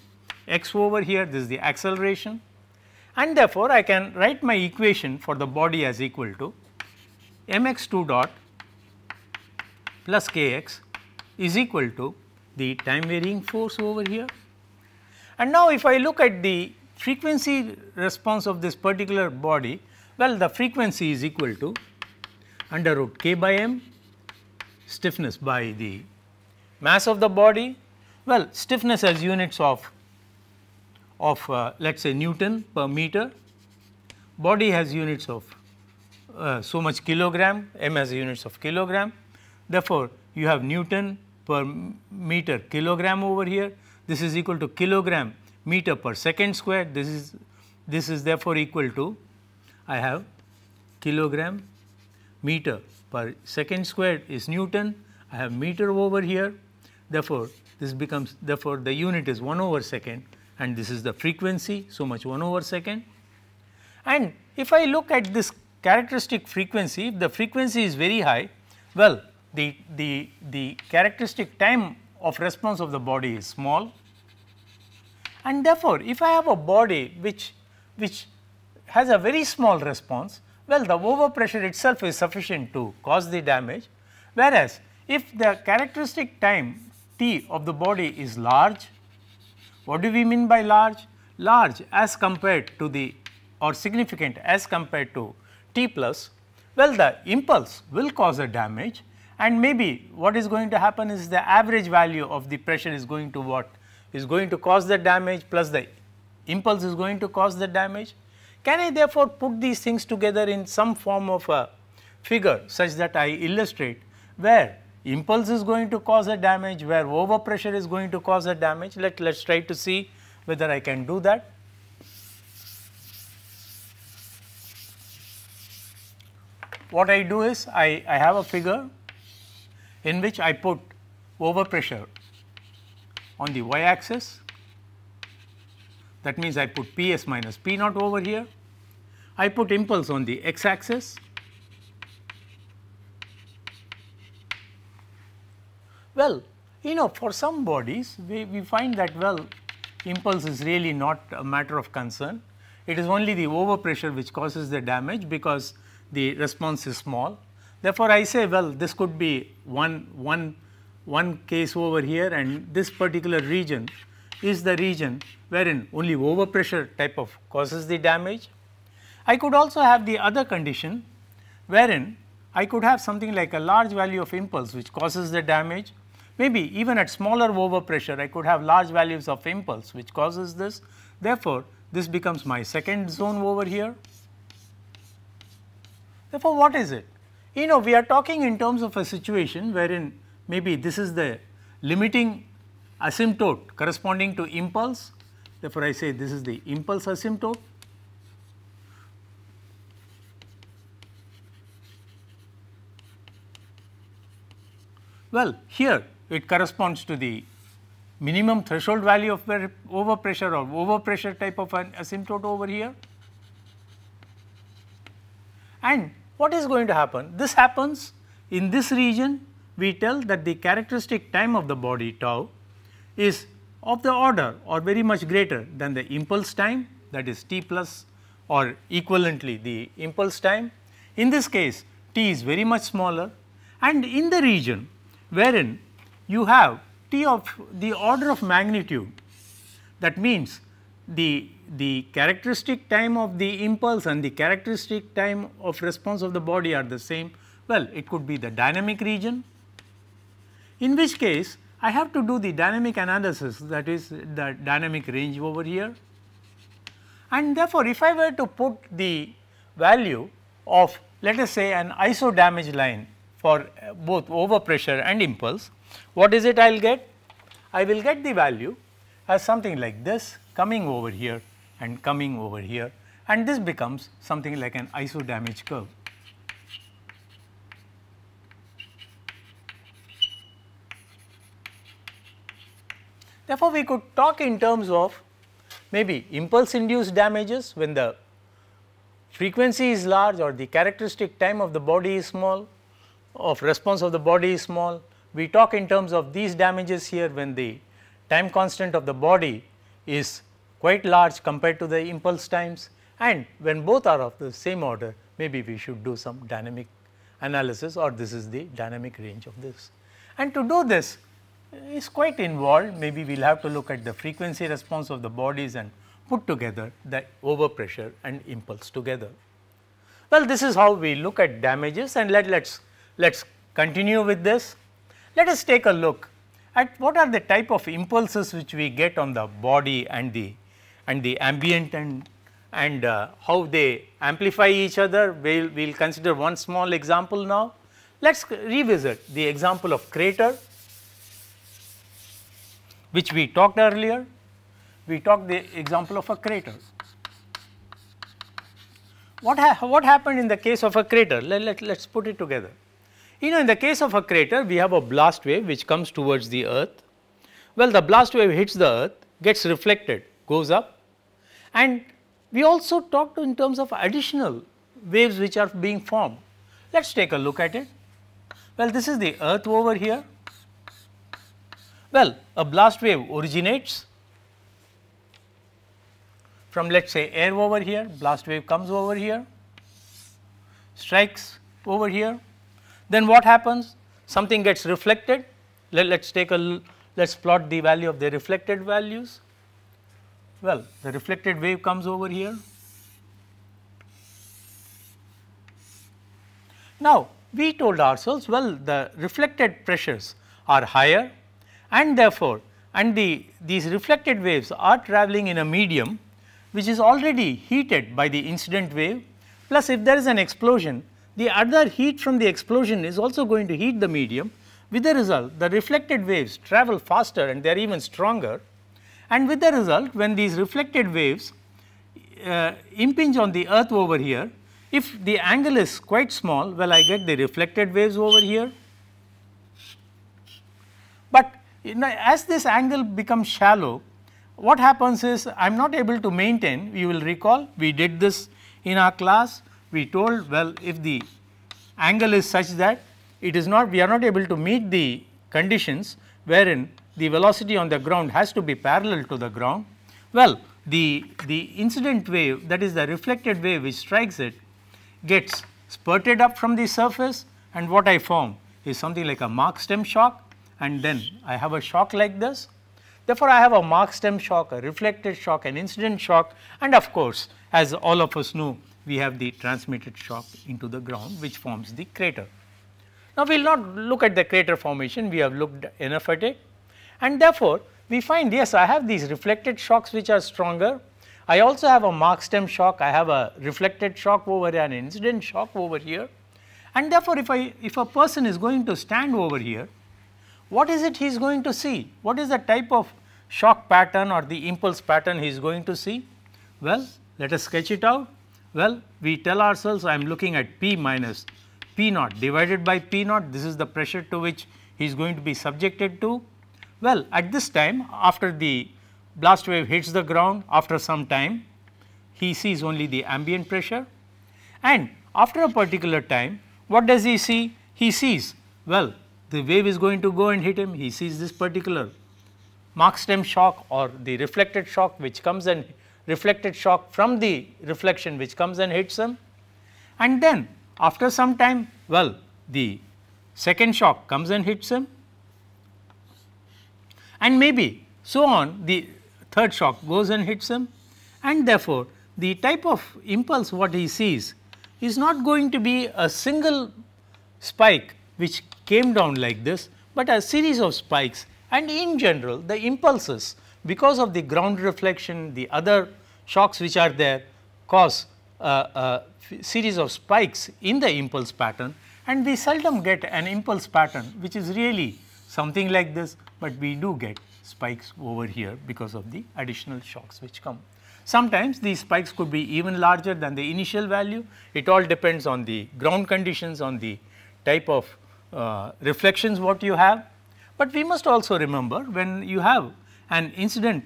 x over here this is the acceleration and therefore, I can write my equation for the body as equal to mx 2 dot plus kx is equal to the time varying force over here. And now if I look at the frequency response of this particular body, well the frequency is equal to under root k by m stiffness by the mass of the body. Well stiffness as units of, of uh, let us say Newton per meter, body has units of uh, so much kilogram, m has units of kilogram Therefore, you have Newton per meter kilogram over here. This is equal to kilogram meter per second square. This is this is therefore equal to I have kilogram meter per second squared is Newton. I have meter over here. Therefore, this becomes therefore the unit is 1 over second and this is the frequency so much 1 over second. And if I look at this characteristic frequency if the frequency is very high well the, the, the characteristic time of response of the body is small. And therefore, if I have a body which, which has a very small response, well the overpressure itself is sufficient to cause the damage. Whereas, if the characteristic time T of the body is large, what do we mean by large? Large as compared to the or significant as compared to T plus, well the impulse will cause a damage and maybe what is going to happen is the average value of the pressure is going to what is going to cause the damage plus the impulse is going to cause the damage. Can I therefore put these things together in some form of a figure such that I illustrate where impulse is going to cause a damage, where overpressure is going to cause a damage. Let us try to see whether I can do that. What I do is I, I have a figure in which I put overpressure on the y axis. That means I put P s minus P naught over here. I put impulse on the x axis. Well, you know for some bodies we, we find that well impulse is really not a matter of concern. It is only the overpressure which causes the damage because the response is small. Therefore, I say well this could be one, one, one case over here and this particular region is the region wherein only overpressure type of causes the damage. I could also have the other condition wherein I could have something like a large value of impulse which causes the damage. Maybe even at smaller overpressure I could have large values of impulse which causes this. Therefore, this becomes my second zone over here. Therefore, what is it? you know we are talking in terms of a situation wherein maybe this is the limiting asymptote corresponding to impulse. Therefore, I say this is the impulse asymptote. Well, here it corresponds to the minimum threshold value of overpressure or overpressure type of an asymptote over here. And what is going to happen? This happens in this region we tell that the characteristic time of the body tau is of the order or very much greater than the impulse time that is t plus or equivalently the impulse time. In this case t is very much smaller and in the region wherein you have t of the order of magnitude that means the the characteristic time of the impulse and the characteristic time of response of the body are the same, well it could be the dynamic region in which case I have to do the dynamic analysis that is the dynamic range over here. And therefore, if I were to put the value of let us say an iso damage line for uh, both overpressure and impulse, what is it I will get? I will get the value as something like this coming over here and coming over here and this becomes something like an iso damage curve. Therefore, we could talk in terms of maybe impulse induced damages when the frequency is large or the characteristic time of the body is small of response of the body is small. We talk in terms of these damages here when the time constant of the body is quite large compared to the impulse times and when both are of the same order maybe we should do some dynamic analysis or this is the dynamic range of this. And to do this eh, is quite involved maybe we will have to look at the frequency response of the bodies and put together the overpressure and impulse together. Well, this is how we look at damages and let us let's, let's continue with this. Let us take a look at what are the type of impulses which we get on the body and the and the ambient and and uh, how they amplify each other. We will we'll consider one small example now. Let us revisit the example of crater which we talked earlier. We talked the example of a crater. What, ha what happened in the case of a crater? Let, let, let's put it together. You know in the case of a crater we have a blast wave which comes towards the earth. Well the blast wave hits the earth, gets reflected, goes up and we also talked in terms of additional waves which are being formed. Let us take a look at it. Well, this is the earth over here. Well, a blast wave originates from let us say air over here, blast wave comes over here, strikes over here. Then what happens? Something gets reflected. Let us take a let us plot the value of the reflected values. Well, the reflected wave comes over here. Now, we told ourselves, well, the reflected pressures are higher and therefore, and the these reflected waves are traveling in a medium which is already heated by the incident wave plus if there is an explosion the other heat from the explosion is also going to heat the medium with the result the reflected waves travel faster and they are even stronger and with the result, when these reflected waves uh, impinge on the earth over here, if the angle is quite small, well I get the reflected waves over here. But as this angle becomes shallow, what happens is I am not able to maintain, you will recall we did this in our class, we told well if the angle is such that it is not, we are not able to meet the conditions wherein the velocity on the ground has to be parallel to the ground, well the, the incident wave that is the reflected wave which strikes it gets spurted up from the surface and what I form is something like a Mach stem shock and then I have a shock like this. Therefore, I have a Mach stem shock, a reflected shock, an incident shock and of course, as all of us know we have the transmitted shock into the ground which forms the crater. Now, we will not look at the crater formation, we have looked enough at it. And therefore, we find yes, I have these reflected shocks which are stronger. I also have a max stem shock, I have a reflected shock over here, an incident shock over here. And therefore, if, I, if a person is going to stand over here, what is it he is going to see? What is the type of shock pattern or the impulse pattern he is going to see? Well, let us sketch it out. Well, we tell ourselves I am looking at P minus P naught divided by P naught. This is the pressure to which he is going to be subjected to. Well, at this time after the blast wave hits the ground after some time, he sees only the ambient pressure and after a particular time, what does he see? He sees, well, the wave is going to go and hit him, he sees this particular Mark stem shock or the reflected shock which comes and reflected shock from the reflection which comes and hits him. And then after some time, well, the second shock comes and hits him and maybe so on the third shock goes and hits him and therefore, the type of impulse what he sees is not going to be a single spike which came down like this, but a series of spikes and in general the impulses because of the ground reflection, the other shocks which are there cause a, a series of spikes in the impulse pattern and we seldom get an impulse pattern which is really something like this but we do get spikes over here because of the additional shocks which come. Sometimes these spikes could be even larger than the initial value. It all depends on the ground conditions, on the type of uh, reflections what you have. But we must also remember when you have an incident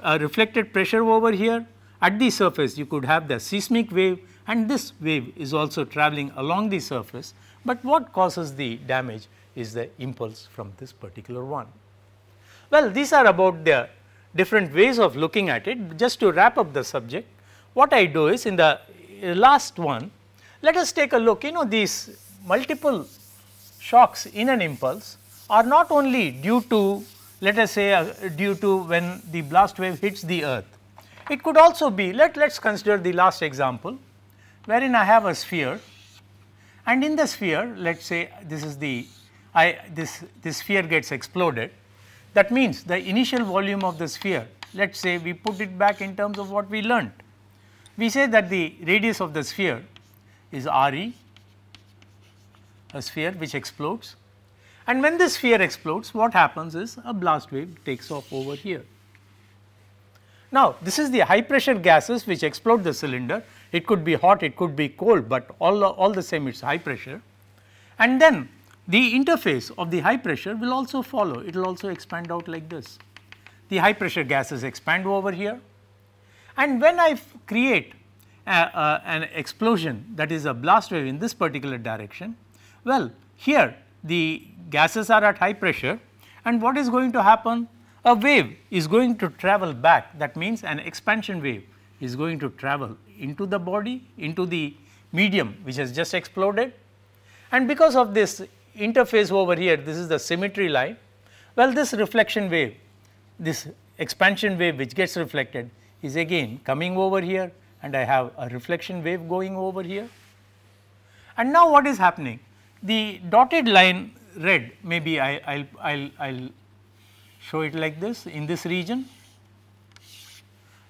uh, reflected pressure over here at the surface you could have the seismic wave and this wave is also traveling along the surface. But what causes the damage is the impulse from this particular one. Well, these are about the different ways of looking at it. Just to wrap up the subject, what I do is in the uh, last one, let us take a look, you know these multiple shocks in an impulse are not only due to let us say uh, due to when the blast wave hits the earth. It could also be let let us consider the last example wherein I have a sphere and in the sphere let us say this is the I this this sphere gets exploded that means the initial volume of the sphere, let us say we put it back in terms of what we learnt. We say that the radius of the sphere is Re, a sphere which explodes and when this sphere explodes what happens is a blast wave takes off over here. Now this is the high pressure gases which explode the cylinder, it could be hot, it could be cold but all, all the same it is high pressure and then the interface of the high pressure will also follow, it will also expand out like this. The high pressure gases expand over here and when I create a, a, an explosion that is a blast wave in this particular direction, well here the gases are at high pressure and what is going to happen? A wave is going to travel back that means an expansion wave is going to travel into the body, into the medium which has just exploded and because of this interface over here, this is the symmetry line. Well, this reflection wave, this expansion wave which gets reflected is again coming over here and I have a reflection wave going over here. And now what is happening? The dotted line red, maybe I will show it like this in this region.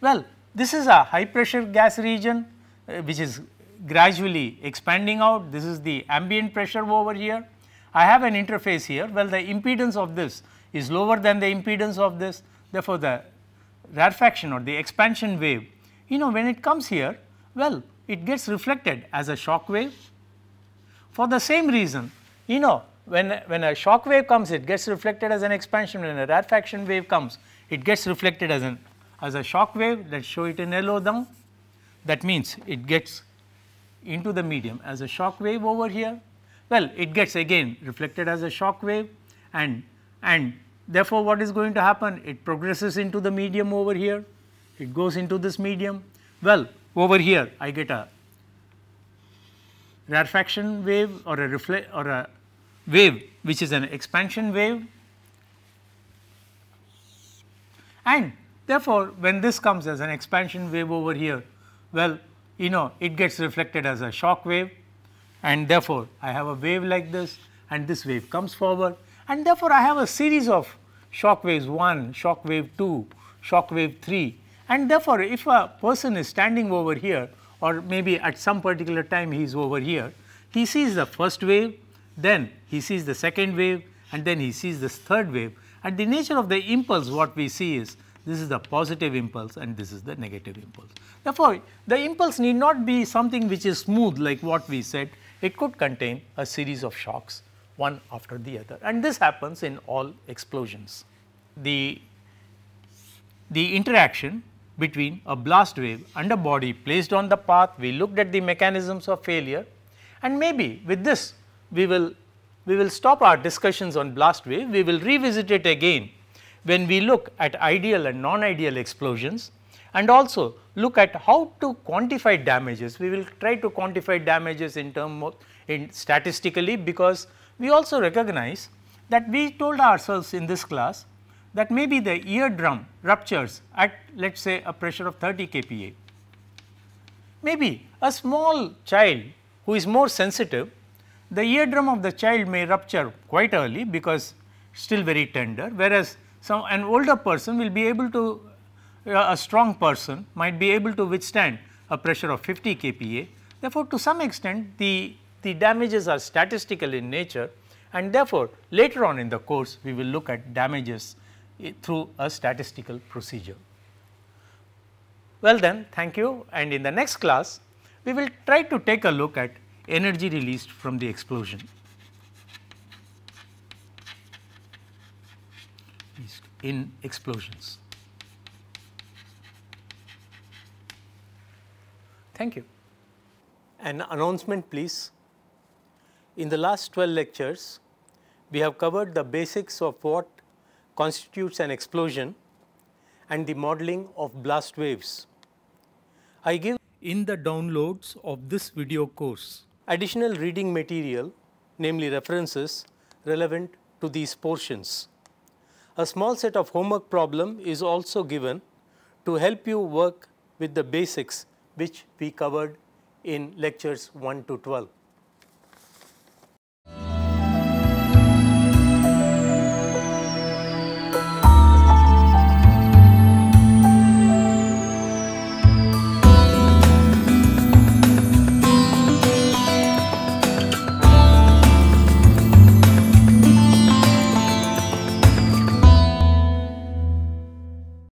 Well, this is a high pressure gas region uh, which is gradually expanding out. This is the ambient pressure over here. I have an interface here, well the impedance of this is lower than the impedance of this, therefore the rarefaction or the expansion wave, you know when it comes here, well it gets reflected as a shock wave. For the same reason, you know when, when a shock wave comes it gets reflected as an expansion, when a rarefaction wave comes it gets reflected as an as a shock wave, let us show it in yellow down. That means it gets into the medium as a shock wave over here well, it gets again reflected as a shock wave and, and therefore, what is going to happen? It progresses into the medium over here, it goes into this medium. Well, over here I get a rarefaction wave or a reflect or a wave which is an expansion wave and therefore, when this comes as an expansion wave over here, well you know it gets reflected as a shock wave and therefore I have a wave like this and this wave comes forward and therefore I have a series of shock waves 1, shock wave 2, shock wave 3 and therefore if a person is standing over here or maybe at some particular time he is over here, he sees the first wave, then he sees the second wave and then he sees this third wave and the nature of the impulse what we see is this is the positive impulse and this is the negative impulse. Therefore, the impulse need not be something which is smooth like what we said, it could contain a series of shocks one after the other and this happens in all explosions. The, the interaction between a blast wave and a body placed on the path, we looked at the mechanisms of failure and maybe with this we will, we will stop our discussions on blast wave, we will revisit it again when we look at ideal and non-ideal explosions and also look at how to quantify damages. We will try to quantify damages in term of in statistically because we also recognize that we told ourselves in this class that maybe the eardrum ruptures at let us say a pressure of 30 kPa. Maybe a small child who is more sensitive, the eardrum of the child may rupture quite early because still very tender, whereas some an older person will be able to a strong person might be able to withstand a pressure of 50 kPa. Therefore, to some extent the, the damages are statistical in nature and therefore, later on in the course we will look at damages eh, through a statistical procedure. Well then, thank you and in the next class we will try to take a look at energy released from the explosion. in explosions. Thank you. An announcement, please. In the last 12 lectures, we have covered the basics of what constitutes an explosion and the modeling of blast waves. I give in the downloads of this video course additional reading material, namely references relevant to these portions. A small set of homework problem is also given to help you work with the basics which we covered in lectures 1 to 12.